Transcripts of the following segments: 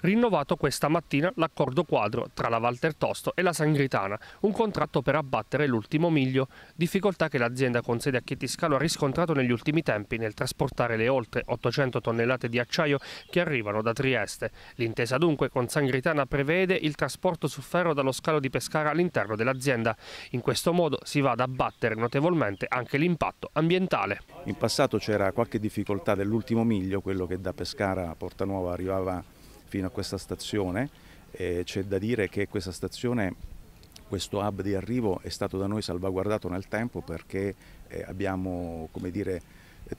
rinnovato questa mattina l'accordo quadro tra la Walter Tosto e la Sangritana, un contratto per abbattere l'ultimo miglio, difficoltà che l'azienda con sede a Chitiscalo ha riscontrato negli ultimi tempi nel trasportare le oltre 800 tonnellate di acciaio che arrivano da Trieste. L'intesa dunque con Sangritana prevede il trasporto su ferro dallo scalo di Pescara all'interno dell'azienda. In questo modo si va ad abbattere notevolmente anche l'impatto ambientale. In passato c'era qualche difficoltà dell'ultimo miglio, quello che da Pescara a Porta Nuova arrivava fino a questa stazione. Eh, c'è da dire che questa stazione, questo hub di arrivo è stato da noi salvaguardato nel tempo perché eh, abbiamo dire,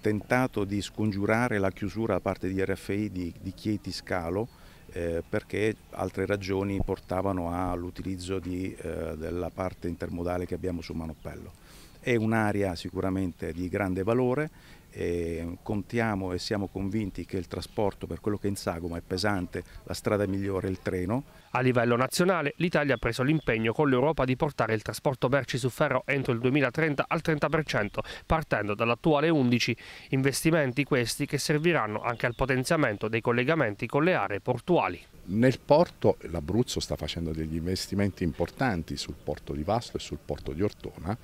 tentato di scongiurare la chiusura da parte di RFI di, di Chieti Scalo eh, perché altre ragioni portavano all'utilizzo eh, della parte intermodale che abbiamo su Manoppello. È un'area sicuramente di grande valore e contiamo e siamo convinti che il trasporto per quello che è in sagoma è pesante, la strada migliore è il treno. A livello nazionale l'Italia ha preso l'impegno con l'Europa di portare il trasporto merci su ferro entro il 2030 al 30% partendo dall'attuale 11 investimenti questi che serviranno anche al potenziamento dei collegamenti con le aree portuali. Nel porto l'Abruzzo sta facendo degli investimenti importanti sul porto di Vasto e sul porto di Ortona.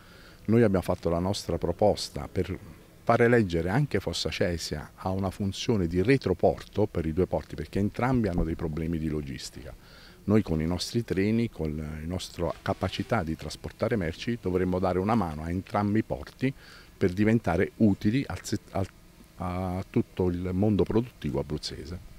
Noi abbiamo fatto la nostra proposta per fare leggere anche Fossa Cesia ha una funzione di retroporto per i due porti perché entrambi hanno dei problemi di logistica. Noi con i nostri treni, con la nostra capacità di trasportare merci, dovremmo dare una mano a entrambi i porti per diventare utili al, al, a tutto il mondo produttivo abruzzese.